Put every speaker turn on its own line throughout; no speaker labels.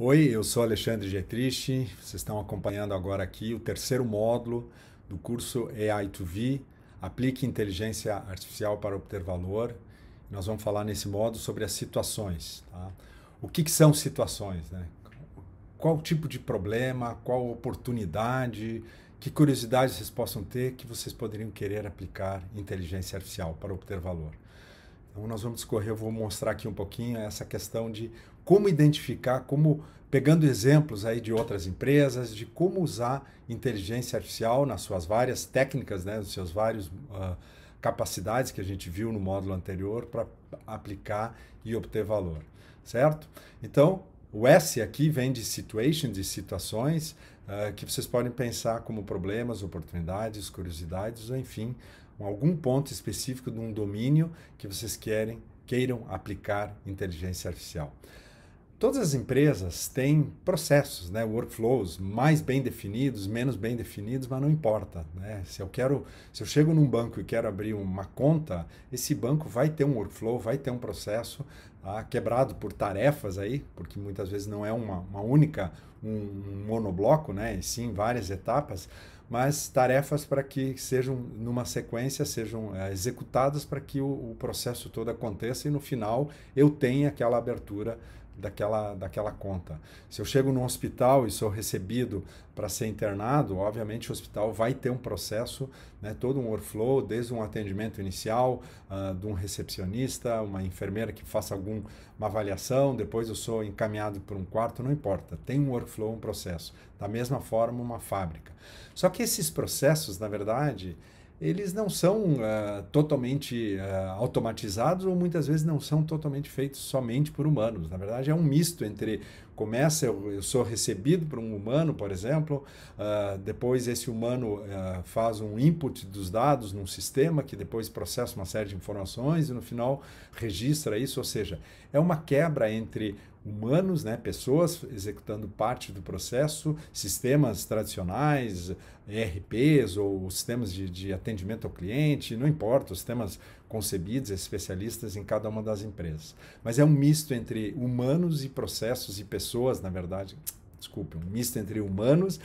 Oi, eu sou Alexandre Getriche. Vocês estão acompanhando agora aqui o terceiro módulo do curso AI2V Aplique Inteligência Artificial para Obter Valor. Nós vamos falar nesse módulo sobre as situações. Tá? O que, que, são situações? Né? Qual tipo de problema, qual oportunidade, que curiosidades vocês possam ter que vocês poderiam querer aplicar inteligência artificial para obter valor? Então, nós vamos discorrer, eu vou mostrar aqui um pouquinho essa questão de como identificar, como pegando exemplos aí de outras empresas, de como usar inteligência artificial nas suas várias técnicas, né, nos seus vários uh, capacidades que a gente viu no módulo anterior para aplicar e obter valor, certo? Então, o S aqui vem de situations, de situações uh, que vocês podem pensar como problemas, oportunidades, curiosidades, enfim, algum ponto específico de um domínio que vocês querem queiram aplicar inteligência artificial. Todas as empresas têm processos, né, workflows mais bem definidos, menos bem definidos, mas não importa. Né? Se eu quero, se eu chego num banco e quero abrir uma conta, esse banco vai ter um workflow, vai ter um processo tá, quebrado por tarefas aí, porque muitas vezes não é uma, uma única, um, um monobloco, né, e sim várias etapas, mas tarefas para que sejam numa sequência, sejam é, executadas para que o, o processo todo aconteça e no final eu tenha aquela abertura daquela, daquela conta. Se eu chego no hospital e sou recebido para ser internado, obviamente o hospital vai ter um processo, né, todo um workflow, desde um atendimento inicial, uh, de um recepcionista, uma enfermeira que faça alguma avaliação, depois eu sou encaminhado para um quarto, não importa. Tem um workflow, um processo. Da mesma forma, uma fábrica. Só que esses processos, na verdade, eles não são uh, totalmente uh, automatizados ou muitas vezes não são totalmente feitos somente por humanos. Na verdade, é um misto entre começa eu, eu sou recebido por um humano, por exemplo, uh, depois esse humano faz um input dos dados num sistema que depois processa uma série de informações e no final registra isso, ou seja, é uma quebra entre humanos, né, pessoas executando parte do processo, sistemas tradicionais, ERPs ou sistemas de, de atendimento ao cliente, não importa, os sistemas concebidos, especialistas em cada uma das empresas. Mas é um misto entre humanos e processos e pessoas, na verdade, desculpe, um misto entre humanos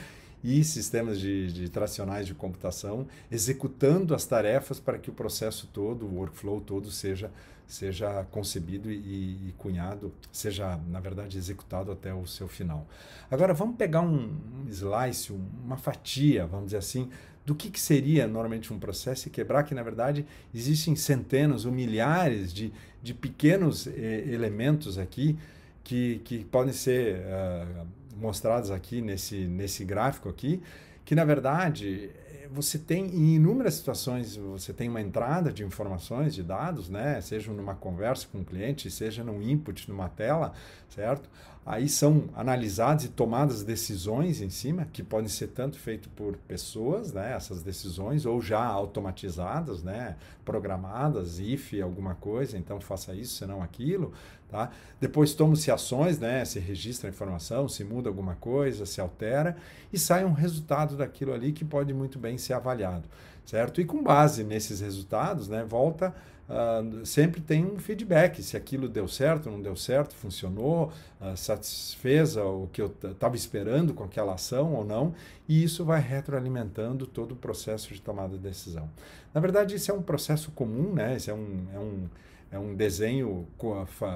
e sistemas de, de tracionais de computação, executando as tarefas para que o processo todo, o workflow todo, seja, seja concebido e, e cunhado, seja, na verdade, executado até o seu final. Agora, vamos pegar um, slice, uma fatia, vamos dizer assim, do que, que, seria normalmente um processo e quebrar que, na verdade, existem centenas ou milhares de, de pequenos eh, elementos aqui que, que podem ser. Uh, mostradas aqui nesse, nesse gráfico aqui, que na verdade você tem em inúmeras situações você tem uma entrada de informações, de dados, né? Seja numa conversa com um cliente, seja num input numa tela, certo? Aí são analisadas e tomadas decisões em cima, que podem ser tanto feitas por pessoas, né, essas decisões, ou já automatizadas, né, programadas, if alguma coisa, então faça isso, senão aquilo. Tá? Depois tomam-se ações, né, se registra a informação, se muda alguma coisa, se altera, e sai um resultado daquilo ali que pode muito bem ser avaliado, certo? E com base nesses resultados, né, volta Uh, sempre tem um feedback se aquilo deu certo, não deu certo, funcionou, uh, satisfez o que eu estava esperando com aquela ação ou não, e isso vai retroalimentando todo o processo de tomada de decisão. Na verdade, isso é um processo comum, né? Isso é um, é um, é um desenho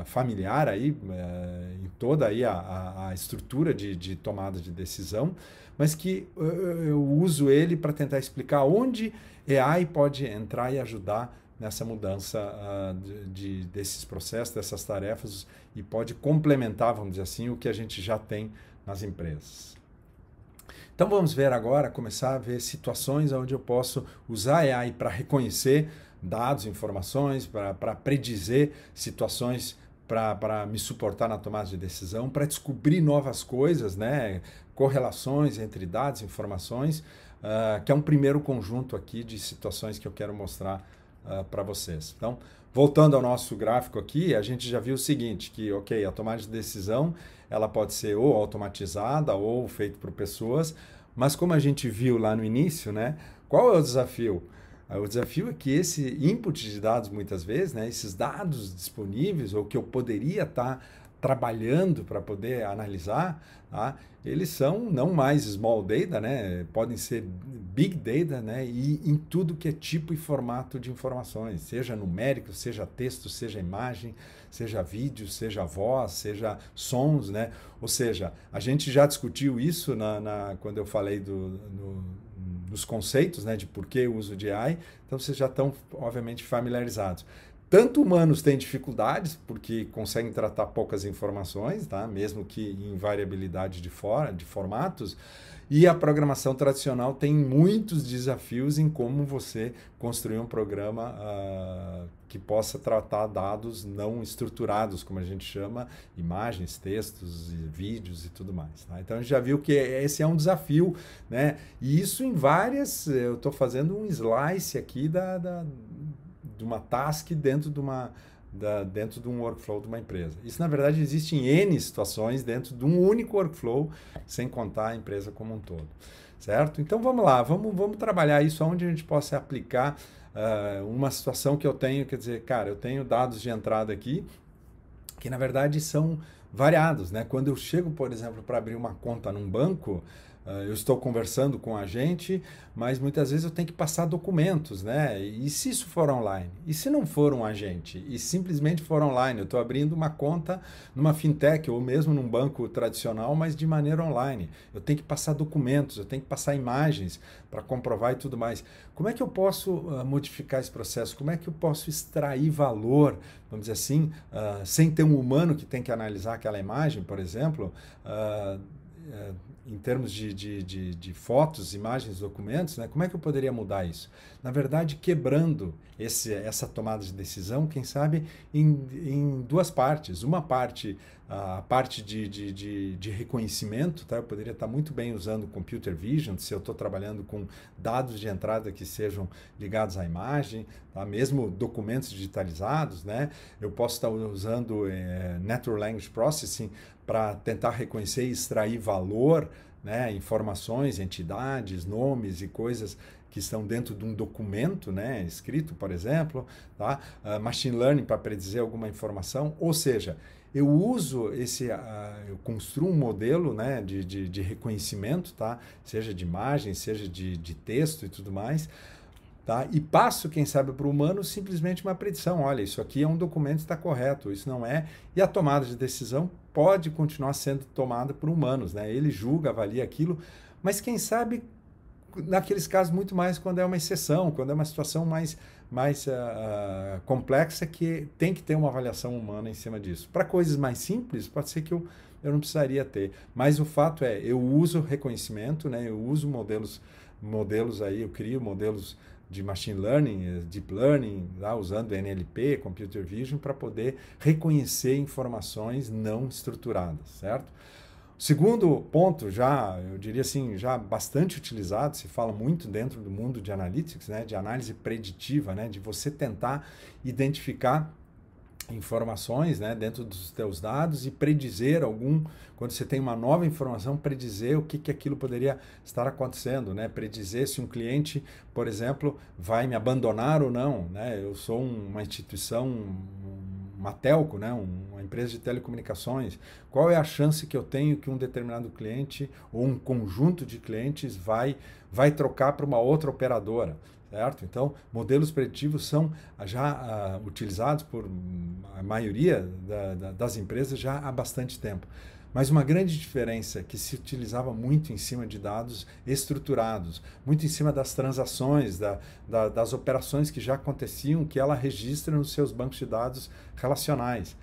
familiar aí, é, em toda aí a, a, estrutura de, de, tomada de decisão, mas que eh, eu, eu uso ele para tentar explicar onde é AI pode entrar e ajudar nessa mudança uh, de, de, desses processos, dessas tarefas e pode complementar, vamos dizer assim, o que a gente já tem nas empresas. Então vamos ver agora, começar a ver situações onde eu posso usar AI para reconhecer dados, informações, para predizer situações para me suportar na tomada de decisão, para descobrir novas coisas, né? correlações entre dados, informações, uh, que é um primeiro conjunto aqui de situações que eu quero mostrar uh, ah, para vocês. Então, voltando ao nosso gráfico aqui, a gente já viu o seguinte, que, ok, a tomada de decisão ela pode ser ou automatizada ou feita por pessoas, mas como a gente viu lá no início, né, qual é o desafio? Ah, o desafio é que esse input de dados, muitas vezes, né, esses dados disponíveis, ou que eu poderia estar tá, trabalhando para poder analisar, tá? eles são não mais small data, né? podem ser big data né? e em tudo que é tipo e formato de informações, seja numérico, seja texto, seja imagem, seja vídeo, seja voz, seja sons. Né? Ou seja, a gente já discutiu isso na, na quando eu falei do, no, dos conceitos né? de por que o uso de AI, então vocês já estão, obviamente, familiarizados. Tanto humanos têm dificuldades, porque conseguem tratar poucas informações, tá? mesmo que em variabilidade de, for de formatos, e a programação tradicional tem muitos desafios em como você construir um programa uh, que possa tratar dados não estruturados, como a gente chama, imagens, textos, e vídeos e tudo mais. Tá? Então a gente já viu que esse é um desafio, né? E isso em várias. Eu estou fazendo um slice aqui da, da de uma task dentro de uma da, dentro de um workflow de uma empresa. Isso, na verdade, existe em N situações dentro de um único workflow, sem contar a empresa como um todo. Certo? Então vamos lá, vamos, vamos trabalhar isso onde a gente possa aplicar uh, uma situação que eu tenho, quer dizer, cara, eu tenho dados de entrada aqui, que na verdade são variados, né? Quando eu chego, por exemplo, para abrir uma conta num banco, ah, eu estou conversando com a gente, mas muitas vezes eu tenho que passar documentos, né? E se isso for online? E se não for um agente? E simplesmente for online? Eu estou abrindo uma conta numa fintech ou mesmo num banco tradicional, mas de maneira online. Eu tenho que passar documentos, eu tenho que passar imagens para comprovar e tudo mais. Como é que eu posso ah, modificar esse processo? Como é que eu posso extrair valor, vamos dizer assim, uh, sem ter um humano que tem que analisar aquela imagem, por exemplo, uh, eh, em termos de, de, de, de, fotos, imagens, documentos, né? como é que eu poderia mudar isso? Na verdade, quebrando esse, essa tomada de decisão, quem sabe, em, em duas partes. Uma parte, a parte de, de, de, de reconhecimento, tá? eu poderia estar muito bem usando computer vision, se eu estou trabalhando com dados de entrada que sejam ligados à imagem, tá? mesmo documentos digitalizados, né? eu posso estar usando é, Natural Language Processing para tentar reconhecer e extrair valor, né, informações, entidades, nomes e coisas que estão dentro de um documento, né, escrito, por exemplo, tá? Uh, machine learning para predizer alguma informação, ou seja, eu uso esse, uh, eu construo um modelo, né, de, de, de, reconhecimento, tá? Seja de imagem, seja de, de texto e tudo mais, Tá? E passo, quem sabe, para o humano simplesmente uma predição. Olha, isso aqui é um documento está correto, isso não é. E a tomada de decisão pode continuar sendo tomada por humanos, né? Ele julga, avalia aquilo, mas quem sabe naqueles casos muito mais quando é uma exceção, quando é uma situação mais, mais uh, complexa que tem que ter uma avaliação humana em cima disso. Para coisas mais simples, pode ser que eu, eu não precisaria ter. Mas o fato é, eu uso reconhecimento, né? eu uso modelos, modelos aí, eu crio modelos de machine learning, eh, deep learning, lá usando NLP, computer vision, para poder reconhecer informações não estruturadas, certo? Segundo ponto, já eu diria assim, já bastante utilizado, se fala muito dentro do mundo de analytics, né, de análise preditiva, né, de você tentar identificar informações né, dentro dos teus dados e predizer algum, quando você tem uma nova informação, predizer o que, que aquilo poderia estar acontecendo, né? predizer se um cliente, por exemplo, vai me abandonar ou não. Né? Eu sou uma instituição, uma telco, né? uma empresa de telecomunicações. Qual é a chance que eu tenho que um determinado cliente ou um conjunto de clientes vai, vai trocar para uma outra operadora? certo? Então, modelos preditivos são ah, já uh, utilizados por a maioria da, da, das empresas já há bastante tempo. Mas uma grande diferença que se utilizava muito em cima de dados estruturados, muito em cima das transações, da, das operações que já aconteciam, que ela registra nos seus bancos de dados relacionais.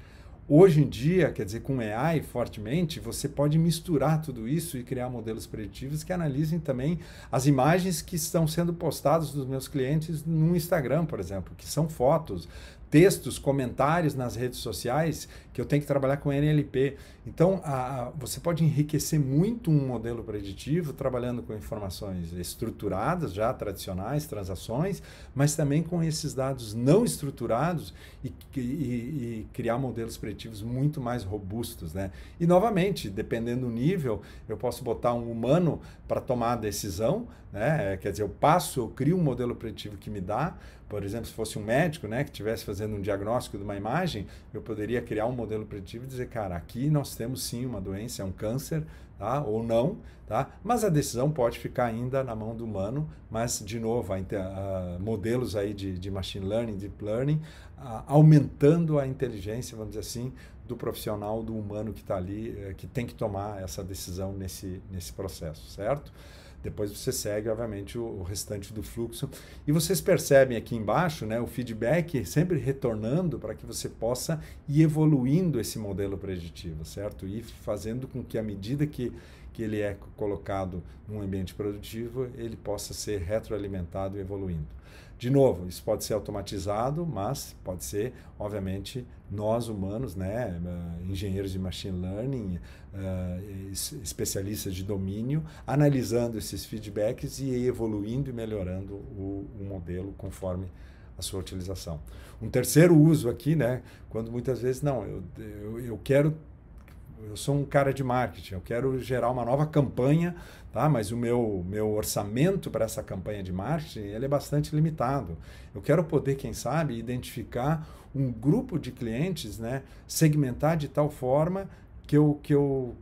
Hoje em dia, quer dizer, com AI fortemente, você pode misturar tudo isso e criar modelos preditivos que analisem também as imagens que estão sendo postadas dos meus clientes no Instagram, por exemplo, que são fotos, textos, comentários nas redes sociais que eu tenho que trabalhar com NLP. Então, a, a, você pode enriquecer muito um modelo preditivo trabalhando com informações estruturadas, já tradicionais, transações, mas também com esses dados não estruturados e, e, e criar modelos preditivos muito mais robustos. Né? E, novamente, dependendo do nível, eu posso botar um humano para tomar a decisão, né? quer dizer, eu passo, eu crio um modelo preditivo que me dá, por exemplo, se fosse um médico, né, que estivesse fazendo um diagnóstico de uma imagem, eu poderia criar um modelo preditivo e dizer, cara, aqui nós temos sim uma doença, é um câncer, tá? Ou não, tá? Mas a decisão pode ficar ainda na mão do humano, mas de novo, a, a, modelos aí de, de machine learning, deep learning, a, aumentando a inteligência, vamos dizer assim, do profissional, do humano que está ali, eh, que tem que tomar essa decisão nesse, nesse processo, certo? Depois você segue, obviamente, o, o restante do fluxo. E vocês percebem aqui embaixo né, o feedback sempre retornando para que você possa ir evoluindo esse modelo preditivo, certo? E fazendo com que, à medida que, que ele é colocado num ambiente produtivo, ele possa ser retroalimentado e evoluindo. De novo, isso pode ser automatizado, mas pode ser, obviamente, nós humanos, né, eh, engenheiros de machine learning, uh, especialistas de domínio, analisando esses feedbacks e evoluindo e melhorando o, o modelo conforme a sua utilização. Um terceiro uso aqui, né, quando muitas vezes, não, eu, eu, eu quero eu sou um cara de marketing, eu quero gerar uma nova campanha tá? mas o meu, meu orçamento para essa campanha de marketing ele é bastante limitado. Eu quero poder, quem sabe, identificar um grupo de clientes, né? segmentar de tal forma que eu, que eu,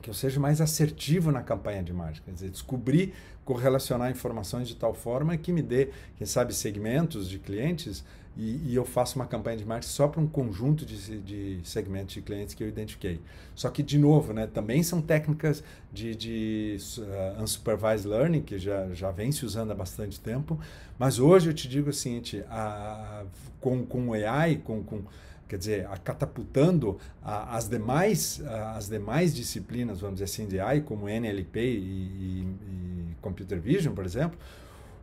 que eu seja mais assertivo na campanha de marketing. Quer dizer, descobrir correlacionar informações de tal forma que me dê, quem sabe, segmentos de clientes e, e, eu faço uma campanha de marketing só para um conjunto de, de segmentos de clientes que eu identifiquei. Só que, de novo, né, também são técnicas de, de uh, unsupervised learning, que já, já vem se usando há bastante tempo, mas hoje eu te digo o seguinte, a, com, com o AI, com, com, quer dizer, a catapultando a, as, demais, a, as demais disciplinas, vamos dizer assim, de AI, como NLP e, e, e Computer Vision, por exemplo,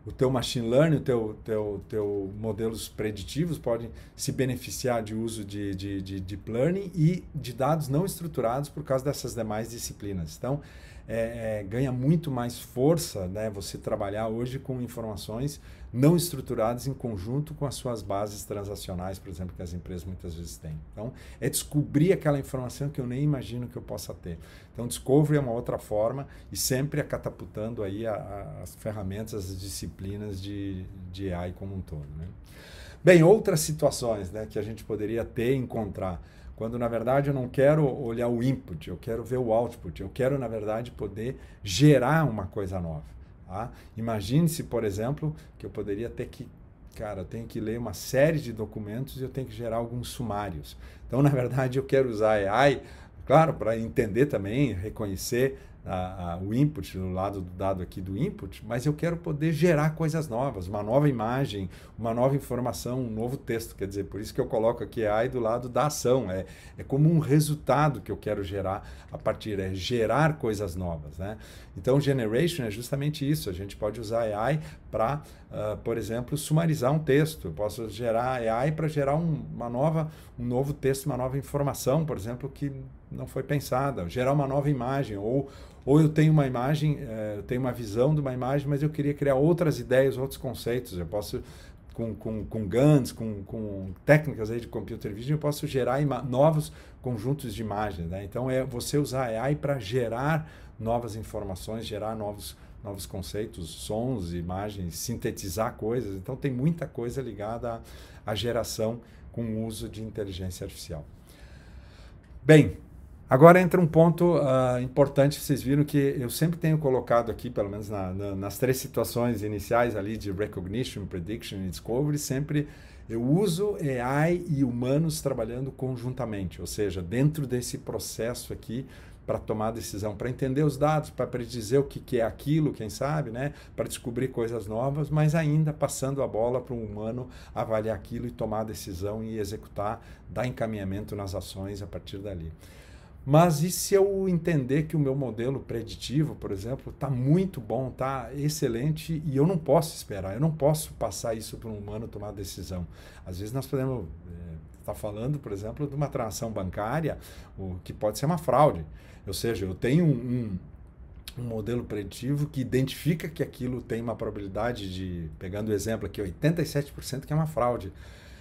o teu machine learning, o teu, teu, teu modelos preditivos podem se beneficiar de uso de, de, de deep learning e de dados não estruturados por causa dessas demais disciplinas. Então, é, é, ganha muito mais força né, você trabalhar hoje com informações não estruturadas em conjunto com as suas bases transacionais, por exemplo, que as empresas muitas vezes têm. Então, é descobrir aquela informação que eu nem imagino que eu possa ter. Então, discovery é uma outra forma e sempre acatapultando é aí a, a, as ferramentas, as disciplinas de, de AI como um todo. Né? Bem, outras situações né, que a gente poderia ter e encontrar quando na verdade eu não quero olhar o input, eu quero ver o output, eu quero na verdade poder gerar uma coisa nova. Tá? Imagine-se, por exemplo, que eu poderia ter que cara, eu tenho que ler uma série de documentos e eu tenho que gerar alguns sumários. Então, na verdade, eu quero usar AI, claro, para entender também, reconhecer a, a, o input, no lado do dado aqui do input, mas eu quero poder gerar coisas novas, uma nova imagem, uma nova informação, um novo texto. Quer dizer, por isso que eu coloco aqui AI do lado da ação. É, é como um resultado que eu quero gerar a partir, é gerar coisas novas. Né? Então, generation é justamente isso. A gente pode usar AI para, uh, ah, por exemplo, sumarizar um texto. Eu posso gerar AI para gerar um, uma nova, um novo texto, uma nova informação, por exemplo, que não foi pensada, gerar uma nova imagem ou ou eu tenho uma imagem, eh, eu tenho uma visão de uma imagem, mas eu queria criar outras ideias, outros conceitos. Eu posso, com, com, com GANs, com, com técnicas aí de computer vision, eu posso gerar novos conjuntos de imagens. Né? Então, é você usar AI para gerar novas informações, gerar novos novos conceitos, sons, imagens, sintetizar coisas. Então, tem muita coisa ligada à, à geração com o uso de inteligência artificial. Bem, Agora entra um ponto uh, importante, vocês viram que eu sempre tenho colocado aqui, pelo menos na, na, nas três situações iniciais ali de recognition, prediction e discovery, sempre eu uso AI e humanos trabalhando conjuntamente, ou seja, dentro desse processo aqui para tomar decisão, para entender os dados, para predizer o que, que é aquilo, quem sabe, né? para descobrir coisas novas, mas ainda passando a bola para um humano avaliar aquilo e tomar decisão e executar, dar encaminhamento nas ações a partir dali. Mas e se eu entender que o meu modelo preditivo, por exemplo, está muito bom, está excelente e eu não posso esperar, eu não posso passar isso para um humano tomar decisão? Às vezes nós podemos estar eh, é, tá falando, por exemplo, de uma transação bancária, o que pode ser uma fraude. Ou seja, eu tenho um, um, um modelo preditivo que identifica que aquilo tem uma probabilidade de, pegando o exemplo aqui, 87% que é uma fraude.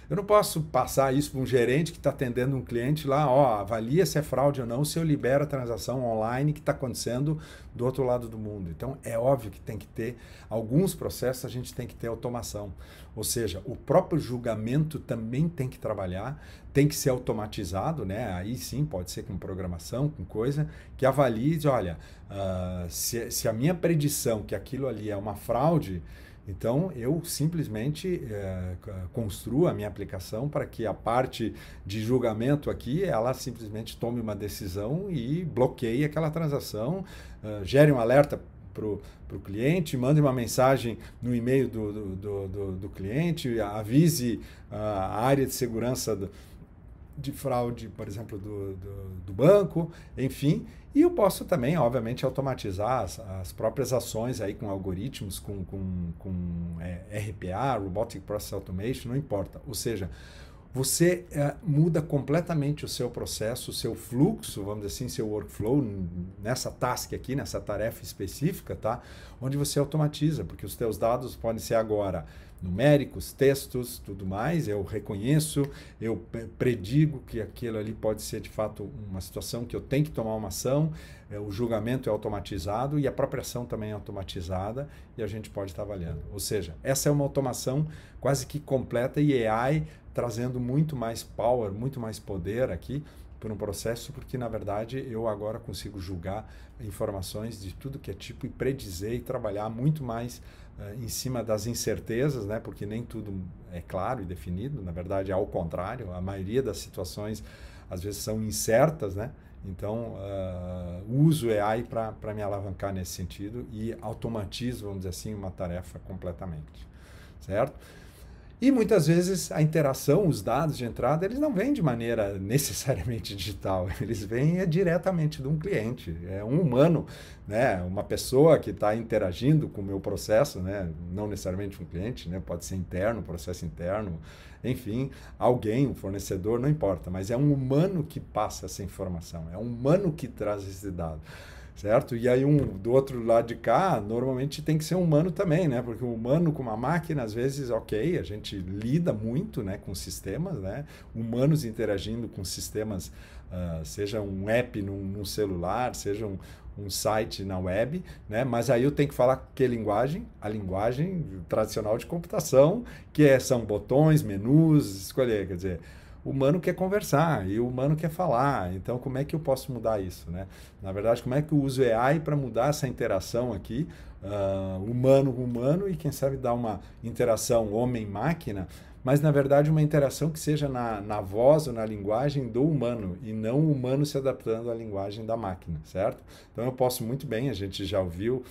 Eu não posso passar isso para um gerente que está atendendo um cliente lá, ó, avalia se é fraude ou não, se eu libero a transação online que está acontecendo do outro lado do mundo. Então, é óbvio que tem que ter, alguns processos a gente tem que ter automação. Ou seja, o próprio julgamento também tem que trabalhar, tem que ser automatizado, né? Aí sim, pode ser com programação, com coisa, que avalie, olha, uh, se, se a minha predição que aquilo ali é uma fraude, então, eu simplesmente é, construo a minha aplicação para que a parte de julgamento aqui, ela simplesmente tome uma decisão e bloqueie aquela transação, é, gere um alerta para o cliente, mande uma mensagem no e-mail do, do, do, do cliente, avise a área de segurança de fraude, por exemplo, do, do, do banco, enfim, e eu posso também, obviamente, automatizar as, as próprias ações aí com algoritmos, com, com, com é, RPA, Robotic Process Automation, não importa. Ou seja, você é, muda completamente o seu processo, o seu fluxo, vamos dizer assim, seu workflow nessa task aqui, nessa tarefa específica, tá? Onde você automatiza, porque os teus dados podem ser agora numéricos, textos, tudo mais. Eu reconheço, eu predigo que aquilo ali pode ser de fato uma situação que eu tenho que tomar uma ação. É, o julgamento é automatizado e a própria ação também é automatizada e a gente pode estar avaliando. Ou seja, essa é uma automação quase que completa e AI trazendo muito mais power, muito mais poder aqui por um processo, porque na verdade eu agora consigo julgar informações de tudo que é tipo e predizer e trabalhar muito mais eh, em cima das incertezas, né? porque nem tudo é claro e definido, na verdade, ao contrário, a maioria das situações às vezes são incertas, né? Então, uh, uso AI para me alavancar nesse sentido e automatizo, vamos dizer assim, uma tarefa completamente, certo? E muitas vezes a interação, os dados de entrada, eles não vêm de maneira necessariamente digital, eles vêm é diretamente de um cliente, é um humano, né? uma pessoa que está interagindo com o meu processo, né? não necessariamente um cliente, né? pode ser interno, processo interno, enfim, alguém, um fornecedor, não importa, mas é um humano que passa essa informação, é um humano que traz esse dado certo? E aí um do outro lado de cá, normalmente tem que ser humano também, né? Porque o humano com uma máquina, às vezes, ok, a gente lida muito, né, com sistemas, né? Humanos interagindo com sistemas, uh, seja um app num, num celular, seja um, um site na web, né? Mas aí eu tenho que falar que linguagem? A linguagem tradicional de computação, que é, são botões, menus, escolher, quer dizer, o humano quer conversar e o humano quer falar. Então, como é que eu posso mudar isso, né? Na verdade, como é que eu uso AI para mudar essa interação aqui, uh, humano humano e quem sabe dar uma interação homem-máquina, mas na verdade uma interação que seja na, na voz ou na linguagem do humano e não o humano se adaptando à linguagem da máquina, certo? Então eu posso muito bem, a gente já ouviu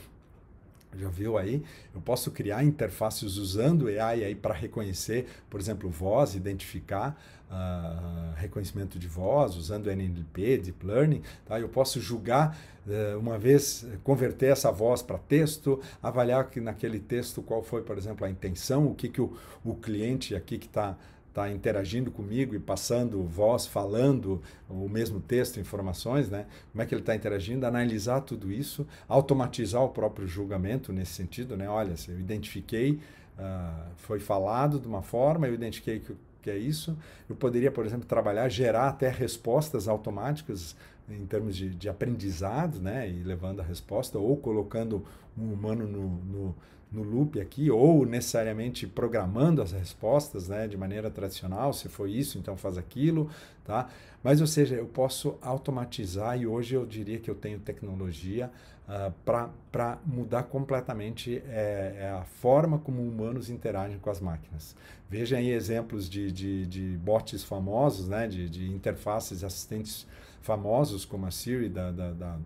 já viu aí? Eu posso criar interfaces usando AI aí para reconhecer, por exemplo, voz, identificar uh, reconhecimento de voz, usando NLP, Deep Learning. Tá? Eu posso julgar, uh, uma vez, converter essa voz para texto, avaliar que naquele texto qual foi, por exemplo, a intenção, o que, que o, o cliente aqui que está tá interagindo comigo e passando voz, falando o mesmo texto, informações, né? Como é que ele está interagindo? Analisar tudo isso, automatizar o próprio julgamento nesse sentido, né? Olha, se eu identifiquei, uh, foi falado de uma forma, eu identifiquei que, que é isso. Eu poderia, por exemplo, trabalhar, gerar até respostas automáticas em termos de, de aprendizado, né? E levando a resposta ou colocando um humano no, no no loop aqui, ou necessariamente programando as respostas né, de maneira tradicional, se foi isso, então faz aquilo, tá? Mas, ou seja, eu posso automatizar e hoje eu diria que eu tenho tecnologia uh, ah, para mudar completamente é, é, a forma como humanos interagem com as máquinas. Veja aí exemplos de, de, de bots famosos, né, de, de interfaces assistentes famosos, como a Siri da, da, da,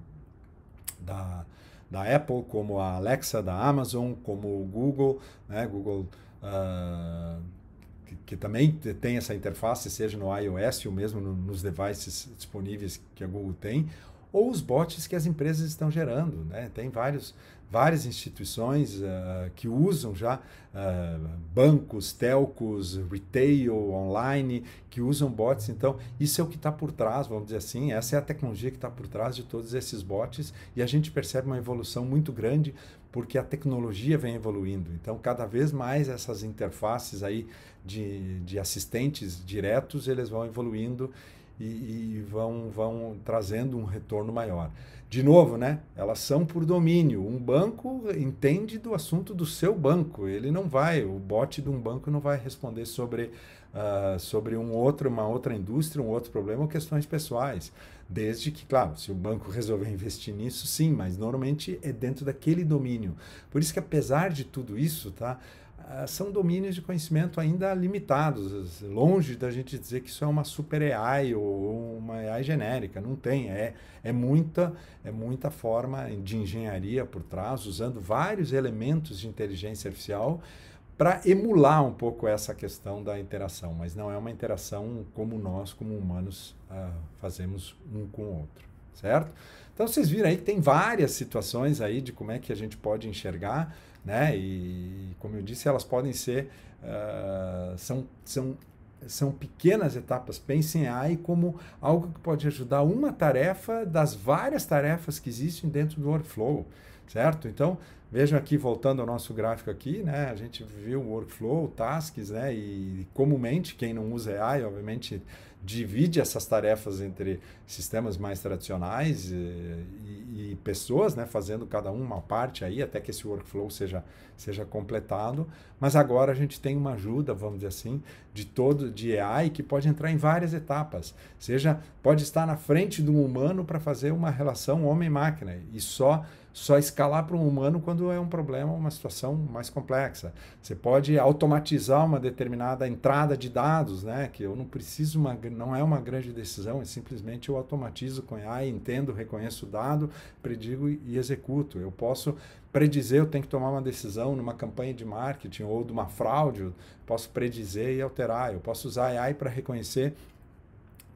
da da Apple, como a Alexa da Amazon, como o Google, né? Google uh, que, que, também tem essa interface, seja no iOS ou mesmo no, nos devices disponíveis que a Google tem, ou os bots que as empresas estão gerando. Né? Tem vários, várias instituições uh, que usam já uh, bancos, telcos, retail, online, que usam bots. Então, isso é o que está por trás, vamos dizer assim, essa é a tecnologia que está por trás de todos esses bots e a gente percebe uma evolução muito grande porque a tecnologia vem evoluindo. Então, cada vez mais essas interfaces aí de, de assistentes diretos, eles vão evoluindo e, e, vão, vão trazendo um retorno maior. De novo, né? Elas são por domínio. Um banco entende do assunto do seu banco. Ele não vai, o bot de um banco não vai responder sobre, uh, sobre um outro, uma outra indústria, um outro problema ou questões pessoais. Desde que, claro, se o banco resolver investir nisso, sim, mas normalmente é dentro daquele domínio. Por isso que, apesar de tudo isso, tá? Ah, são domínios de conhecimento ainda limitados, longe da gente dizer que isso é uma super AI ou uma AI genérica, não tem, é, é, muita, é muita forma de engenharia por trás, usando vários elementos de inteligência artificial para emular um pouco essa questão da interação, mas não é uma interação como nós, como humanos, ah, fazemos um com o outro, certo? Então vocês viram aí que tem várias situações aí de como é que a gente pode enxergar né? E como eu disse, elas podem ser uh, são, são são pequenas etapas. Pensem a AI como algo que pode ajudar uma tarefa das várias tarefas que existem dentro do workflow, certo? Então, vejam aqui, voltando ao nosso gráfico aqui, né? A gente viu o workflow, tasks, né? E comumente, quem não usa AI, obviamente divide essas tarefas entre sistemas mais tradicionais eh, e, e, pessoas, né, fazendo cada uma parte aí até que esse workflow seja, seja completado. Mas agora a gente tem uma ajuda, vamos dizer assim, de todo de AI que pode entrar em várias etapas. Seja pode estar na frente de um humano para fazer uma relação homem-máquina e só só escalar para um humano quando é um problema, uma situação mais complexa. Você pode automatizar uma determinada entrada de dados, né? Que eu não preciso uma, não é uma grande decisão, é simplesmente eu automatizo com AI, entendo, reconheço o dado, predigo e executo. Eu posso predizer, eu tenho que tomar uma decisão numa campanha de marketing ou de uma fraude, eu posso predizer e alterar, eu posso usar AI para reconhecer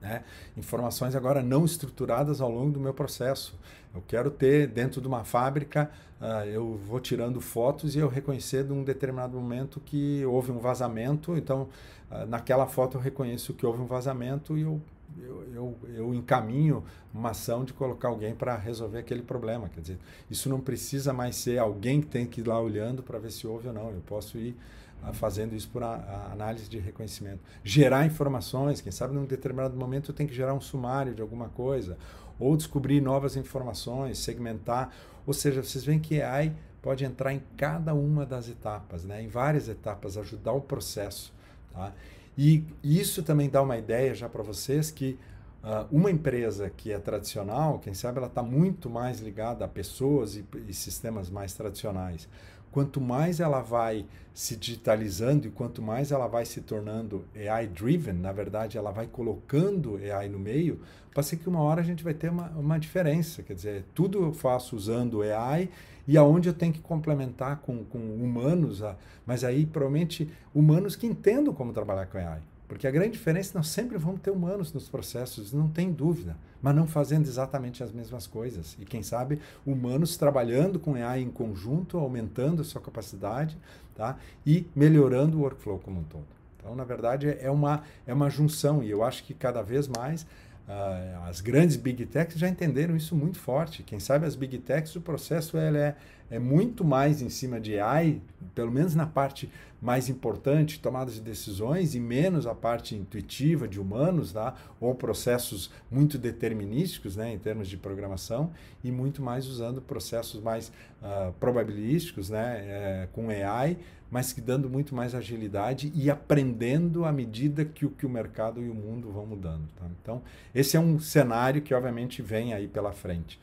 né? Informações agora não estruturadas ao longo do meu processo. Eu quero ter dentro de uma fábrica, uh, eu vou tirando fotos e eu reconhecer de um determinado momento que houve um vazamento. Então, uh, naquela foto eu reconheço que houve um vazamento e eu eu, eu, eu encaminho uma ação de colocar alguém para resolver aquele problema. Quer dizer, isso não precisa mais ser alguém que tem que ir lá olhando para ver se houve ou não. Eu posso ir ah, fazendo isso por a, a análise de reconhecimento. Gerar informações, quem sabe num determinado momento eu tenho que gerar um sumário de alguma coisa, ou descobrir novas informações, segmentar. Ou seja, vocês veem que AI pode entrar em cada uma das etapas, né? em várias etapas, ajudar o processo. Tá? E isso também dá uma ideia já para vocês que uh, uma empresa que é tradicional, quem sabe ela está muito mais ligada a pessoas e, e sistemas mais tradicionais quanto mais ela vai se digitalizando e quanto mais ela vai se tornando AI-driven, na verdade, ela vai colocando AI no meio, passei que uma hora a gente vai ter uma, uma diferença. Quer dizer, tudo eu faço usando AI e aonde eu tenho que complementar com, com humanos, mas aí provavelmente humanos que entendam como trabalhar com AI. Porque a grande diferença, é nós sempre vamos ter humanos nos processos, não tem dúvida mas não fazendo exatamente as mesmas coisas. E quem sabe humanos trabalhando com AI em conjunto, aumentando a sua capacidade tá? e melhorando o workflow como um todo. Então, na verdade, é uma, é uma junção e eu acho que cada vez mais Uh, as grandes big techs já entenderam isso muito forte. Quem sabe as big techs, o processo ele é é muito mais em cima de AI, pelo menos na parte mais importante, tomadas de decisões, e menos a parte intuitiva de humanos, tá? ou processos muito determinísticos né? em termos de programação, e muito mais usando processos mais uh, probabilísticos né? É, com AI, mas que dando muito mais agilidade e aprendendo à medida que o, que o mercado e o mundo vão mudando. Tá? Então, esse é um cenário que obviamente vem aí pela frente.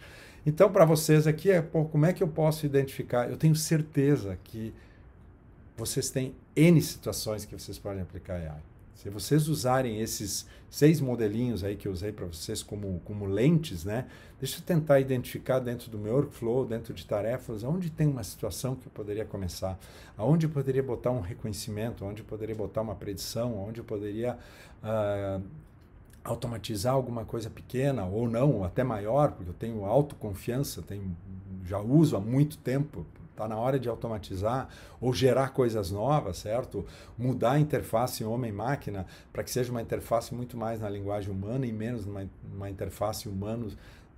Então, para vocês aqui é pô, como é que eu posso identificar? Eu tenho certeza que vocês têm N situações que vocês podem aplicar AI. Se vocês usarem esses seis modelinhos aí que eu usei para vocês como, como lentes, né? Deixa eu tentar identificar dentro do meu workflow, dentro de tarefas, onde tem uma situação que eu poderia começar, aonde eu poderia botar um reconhecimento, onde eu poderia botar uma predição, onde eu poderia uh, automatizar alguma coisa pequena ou não, ou até maior, porque eu tenho autoconfiança, tenho, já uso há muito tempo, está na hora de automatizar ou gerar coisas novas, certo? Mudar a interface homem-máquina para que seja uma interface muito mais na linguagem humana e menos numa, numa interface humano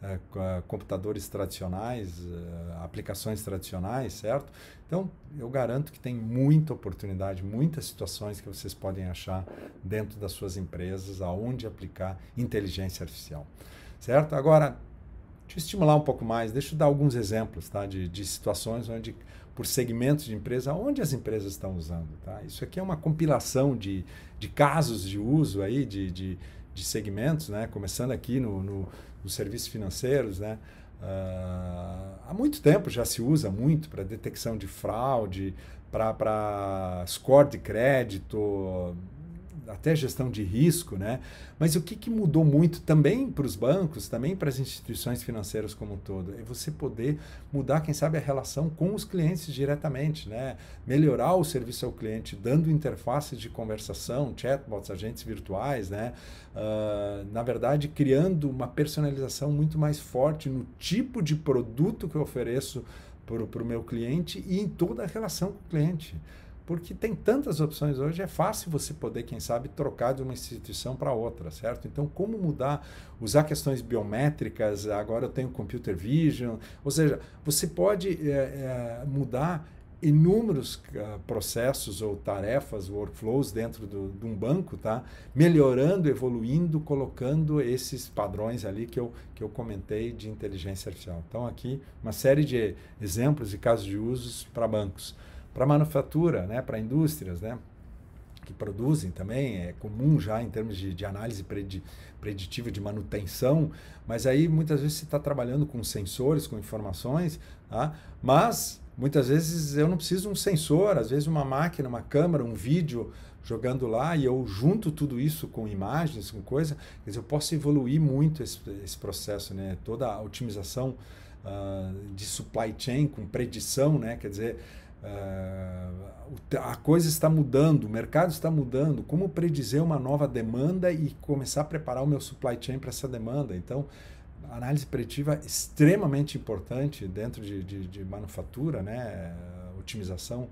é, é, computadores tradicionais, é, aplicações tradicionais, certo? Então, eu garanto que tem muita oportunidade, muitas situações que vocês podem achar dentro das suas empresas, aonde aplicar inteligência artificial, certo? Agora, deixa eu estimular um pouco mais, deixa eu dar alguns exemplos, tá? De, de situações onde por segmentos de empresa, onde as empresas estão usando, tá? Isso aqui é uma compilação de, de casos de uso aí, de, de de segmentos, né? começando aqui no, no, os serviços financeiros, né? Uh, há muito tempo já se usa muito para detecção de fraude, para score de crédito, até gestão de risco, né? Mas o que, que mudou muito também para os bancos, também para as instituições financeiras como um todo, é você poder mudar, quem sabe, a relação com os clientes diretamente, né? Melhorar o serviço ao cliente, dando interfaces de conversação, chatbots, agentes virtuais, né? Uh, na verdade, criando uma personalização muito mais forte no tipo de produto que eu ofereço para o meu cliente e em toda a relação com o cliente. Porque tem tantas opções hoje, é fácil você poder, quem sabe, trocar de uma instituição para outra, certo? Então, como mudar? Usar questões biométricas, agora eu tenho computer vision, ou seja, você pode é, é, mudar inúmeros uh, processos ou tarefas, workflows dentro do, de um banco, tá? Melhorando, evoluindo, colocando esses padrões ali que eu, que eu comentei de inteligência artificial. Então, aqui uma série de exemplos e casos de usos para bancos para manufatura, né, para indústrias, né, que produzem também, é comum já em termos de, de análise preditiva de manutenção, mas aí muitas vezes você está trabalhando com sensores, com informações, tá? mas muitas vezes eu não preciso um sensor, às vezes uma máquina, uma câmera, um vídeo jogando lá e eu junto tudo isso com imagens, com coisa, quer dizer, eu posso evoluir muito esse, esse processo, né? toda a otimização uh, de supply chain com predição, né? quer dizer, ah, a coisa está mudando, o mercado está mudando, como predizer uma nova demanda e começar a preparar o meu supply chain para essa demanda? Então, análise preditiva é extremamente importante dentro de, de, de manufatura, né? otimização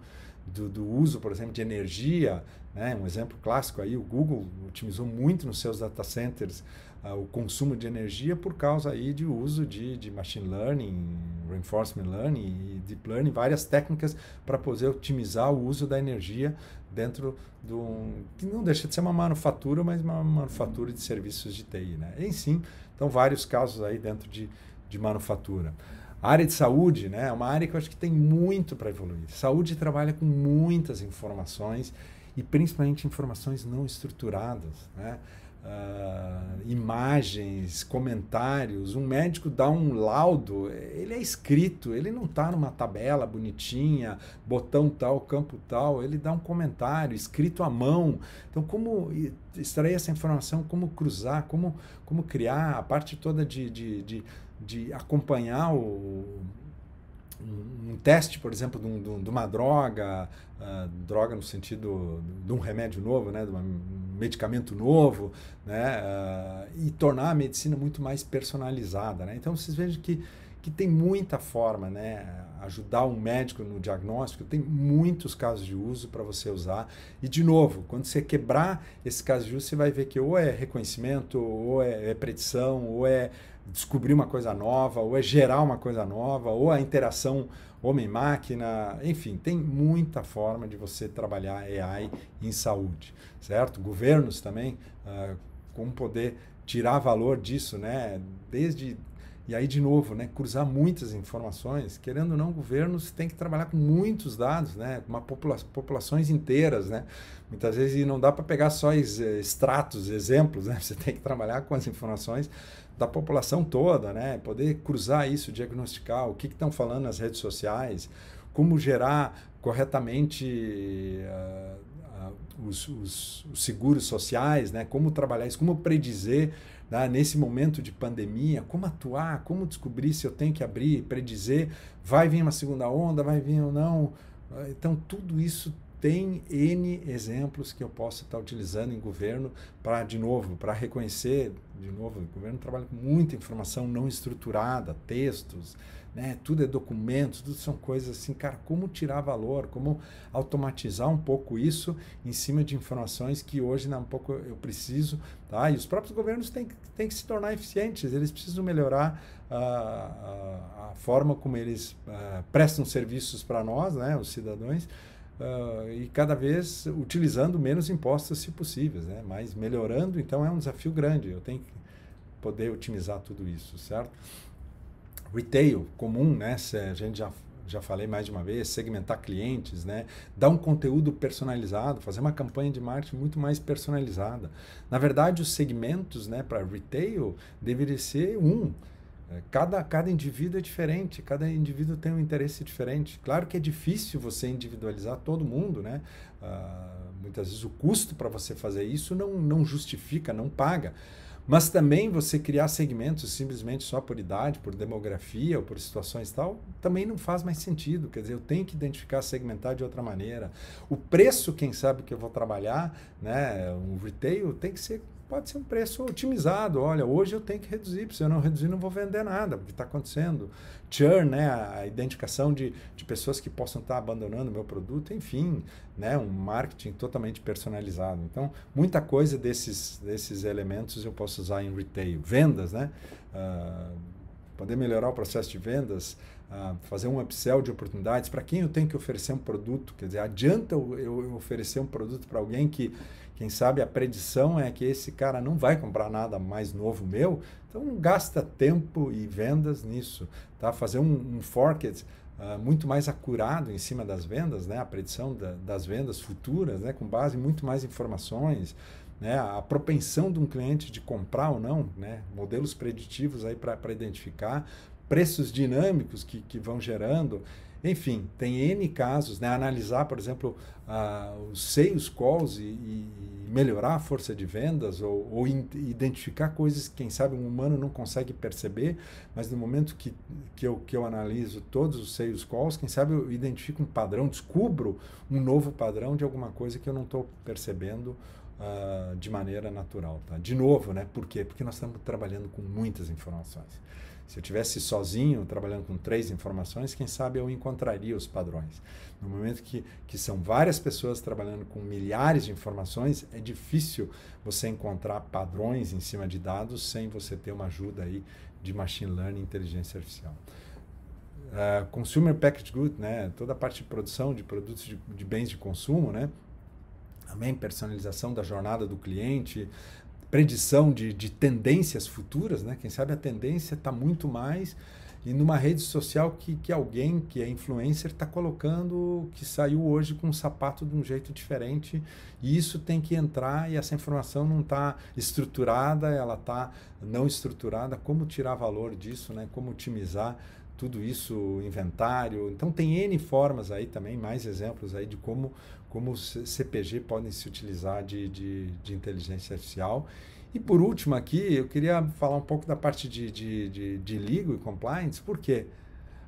do, do uso, por exemplo, de energia, né? um exemplo clássico aí, o Google otimizou muito nos seus data centers uh, o consumo de energia por causa aí de uso de, de machine learning, reinforcement learning e deep learning, várias técnicas para poder otimizar o uso da energia dentro de um, que não deixa de ser uma manufatura, mas uma manufatura de serviços de TI, né? E sim, então vários casos aí dentro de, de manufatura. A área de saúde né, é uma área que eu acho que tem muito para evoluir. Saúde trabalha com muitas informações e principalmente informações não estruturadas. Né? Uh, imagens, comentários. Um médico dá um laudo, ele é escrito, ele não está numa tabela bonitinha, botão tal, campo tal, ele dá um comentário escrito à mão. Então, como extrair essa informação, como cruzar, como, como criar a parte toda de, de, de de acompanhar o, um, um teste, por exemplo, de, um, de uma droga, uh, droga no sentido de um remédio novo, né, de um medicamento novo, né, uh, e tornar a medicina muito mais personalizada. Né? Então, vocês vejam que, que tem muita forma, né, ajudar um médico no diagnóstico, tem muitos casos de uso para você usar. E, de novo, quando você quebrar esse caso de uso, você vai ver que ou é reconhecimento, ou é, é predição, ou é descobrir uma coisa nova, ou é gerar uma coisa nova, ou a interação homem-máquina, enfim, tem muita forma de você trabalhar AI em saúde, certo? Governos também, uh, ah, como poder tirar valor disso, né? Desde e aí de novo, né? Cruzar muitas informações, querendo ou não, governos tem que trabalhar com muitos dados, né? Uma popula populações inteiras, né? Muitas vezes não dá para pegar só extratos, exemplos, né? Você tem que trabalhar com as informações da população toda, né? Poder cruzar isso, diagnosticar o que estão falando nas redes sociais, como gerar corretamente uh, uh, os, os, seguros sociais, né? Como trabalhar isso, como predizer né? nesse momento de pandemia, como atuar, como descobrir se eu tenho que abrir, predizer, vai vir uma segunda onda, vai vir ou não. Ah, então tudo isso tem N exemplos que eu posso estar utilizando em governo para, de novo, para reconhecer, de novo, o governo trabalha com muita informação não estruturada, textos, né? tudo é documentos, tudo são coisas assim, cara, como tirar valor, como automatizar um pouco isso em cima de informações que hoje não, né, um pouco eu preciso, tá? E os próprios governos têm, têm que se tornar eficientes, eles precisam melhorar a, ah, ah, a forma como eles ah, prestam serviços para nós, né, os cidadãos, Uh, e cada vez utilizando menos impostos se possível, né? mas melhorando, então é um desafio grande. Eu tenho que poder otimizar tudo isso, certo? Retail comum, né? Se a gente já, já falei mais de uma vez, segmentar clientes, né? dar um conteúdo personalizado, fazer uma campanha de marketing muito mais personalizada. Na verdade, os segmentos né, para retail deveria ser um é, cada, cada indivíduo é diferente, cada indivíduo tem um interesse diferente. Claro que é difícil você individualizar todo mundo, né? Uh, muitas vezes o custo para você fazer isso não, não justifica, não paga. Mas também você criar segmentos simplesmente só por idade, por demografia ou por situações tal, também não faz mais sentido. Quer dizer, eu tenho que identificar, segmentar de outra maneira. O preço, quem sabe, que eu vou trabalhar, né? O retail tem que ser pode ser um preço otimizado. Olha, hoje eu tenho que reduzir, porque se eu não reduzir, não vou vender nada, porque está acontecendo. Churn, né, a identificação de, de pessoas que possam estar tá abandonando o meu produto, enfim, né, um marketing totalmente personalizado. Então, muita coisa desses, desses elementos eu posso usar em retail. Vendas, né? Uh, poder melhorar o processo de vendas, uh, fazer um upsell de oportunidades. Para quem eu tenho que oferecer um produto? Quer dizer, adianta eu, eu oferecer um produto para alguém que quem sabe a predição é que esse cara não vai comprar nada mais novo meu, então gasta tempo e vendas nisso, tá? Fazer um, um forecast uh, muito mais acurado em cima das vendas, né? A predição da, das vendas futuras, né? Com base em muito mais informações, né? A propensão de um cliente de comprar ou não, né? Modelos preditivos aí para identificar preços dinâmicos que, que vão gerando enfim, tem N casos, né? analisar, por exemplo, uh, os seios calls e, e, melhorar a força de vendas ou, ou identificar coisas que, quem sabe, um humano não consegue perceber, mas no momento que, que, eu, que eu analiso todos os seios calls, quem sabe eu identifico um padrão, descubro um novo padrão de alguma coisa que eu não estou percebendo uh, de maneira natural. Tá? De novo, né? por quê? Porque nós estamos trabalhando com muitas informações. Se eu tivesse sozinho, trabalhando com três informações, quem sabe eu encontraria os padrões. No momento que, que são várias pessoas trabalhando com milhares de informações, é difícil você encontrar padrões em cima de dados sem você ter uma ajuda aí de machine learning, inteligência artificial. Uh, consumer packaged goods, né? toda a parte de produção de produtos de, de bens de consumo, né? também personalização da jornada do cliente, predição de, de tendências futuras, né? Quem sabe a tendência está muito mais e numa rede social que, que alguém que é influencer está colocando que saiu hoje com um sapato de um jeito diferente e isso tem que entrar e essa informação não está estruturada, ela está não estruturada, como tirar valor disso, né? como otimizar tudo isso, inventário. Então tem N formas aí também, mais exemplos aí de como como os CPG podem se utilizar de, de, de, inteligência artificial. E por último aqui, eu queria falar um pouco da parte de, de, de, de legal e compliance, porque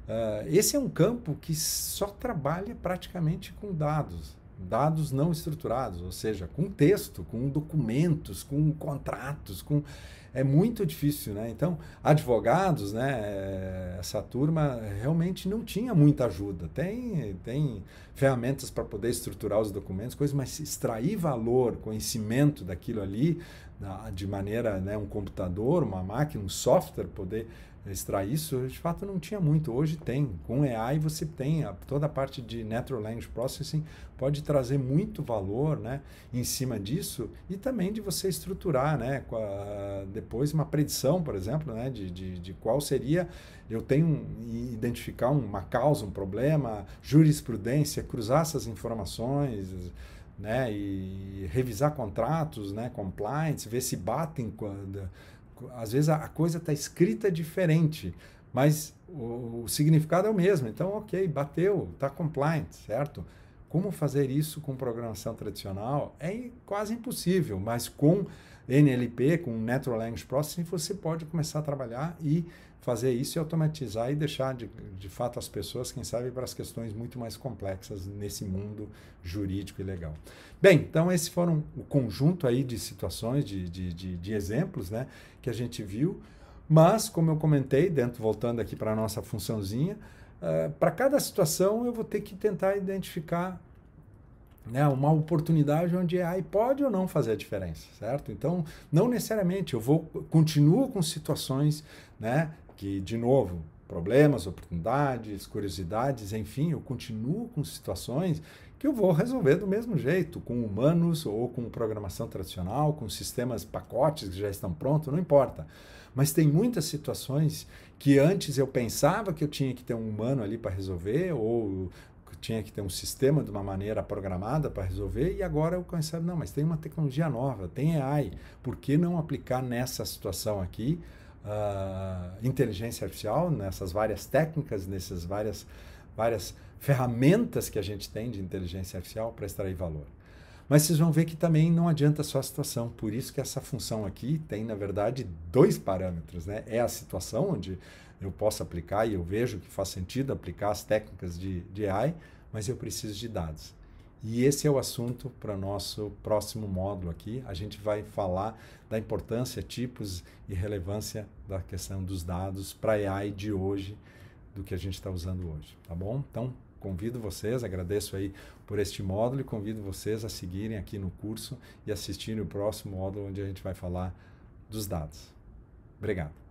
uh, ah, esse é um campo que só trabalha praticamente com dados, dados não estruturados, ou seja, com texto, com documentos, com contratos, com é muito difícil, né? Então, advogados, né? Eh, essa turma realmente não tinha muita ajuda. Tem, tem ferramentas para poder estruturar os documentos, coisas, mas extrair valor, conhecimento daquilo ali, de maneira, né? Um computador, uma máquina, um software, poder extrair isso, de fato não tinha muito. Hoje tem. Com AI você tem a, toda a parte de Natural Language Processing, pode trazer muito valor né, em cima disso e também de você estruturar né, a, depois uma predição, por exemplo, né, de, de, de qual seria. Eu tenho identificar uma causa, um problema, jurisprudência, cruzar essas informações né, e revisar contratos, né, compliance, ver se batem quando, às vezes a, coisa está escrita diferente, mas o, o, significado é o mesmo. Então, ok, bateu, está compliant, certo? Como fazer isso com programação tradicional é quase impossível, mas com NLP, com Natural Language Processing, você pode começar a trabalhar e fazer isso e automatizar e deixar de, de fato as pessoas, quem sabe, para as questões muito mais complexas nesse mundo jurídico e legal. Bem, então esse foram o conjunto aí de situações, de, de, de, de exemplos né, que a gente viu, mas como eu comentei, dentro, voltando aqui para a nossa funçãozinha, uh, para cada situação eu vou ter que tentar identificar né, uma oportunidade onde aí pode ou não fazer a diferença, certo? Então, não necessariamente eu vou continuo com situações, né, que, de novo, problemas, oportunidades, curiosidades, enfim, eu continuo com situações que eu vou resolver do mesmo jeito, com humanos ou com programação tradicional, com sistemas pacotes que já estão prontos, não importa. Mas tem muitas situações que antes eu pensava que eu tinha que ter um humano ali para resolver ou tinha que ter um sistema de uma maneira programada para resolver, e agora eu conheço não, mas tem uma tecnologia nova, tem AI, por que não aplicar nessa situação aqui uh, inteligência artificial, nessas várias técnicas, nessas várias, várias ferramentas que a gente tem de inteligência artificial para extrair valor. Mas vocês vão ver que também não adianta só a situação. Por isso que essa função aqui tem, na verdade, dois parâmetros. Né? É a situação onde eu posso aplicar e eu vejo que faz sentido aplicar as técnicas de, de AI, mas eu preciso de dados. E esse é o assunto para o nosso próximo módulo aqui. A gente vai falar da importância, tipos e relevância da questão dos dados para a AI de hoje, do que a gente está usando hoje, tá bom? Então, convido vocês, agradeço aí por este módulo e convido vocês a seguirem aqui no curso e assistirem o próximo módulo onde a gente vai falar dos dados. Obrigado.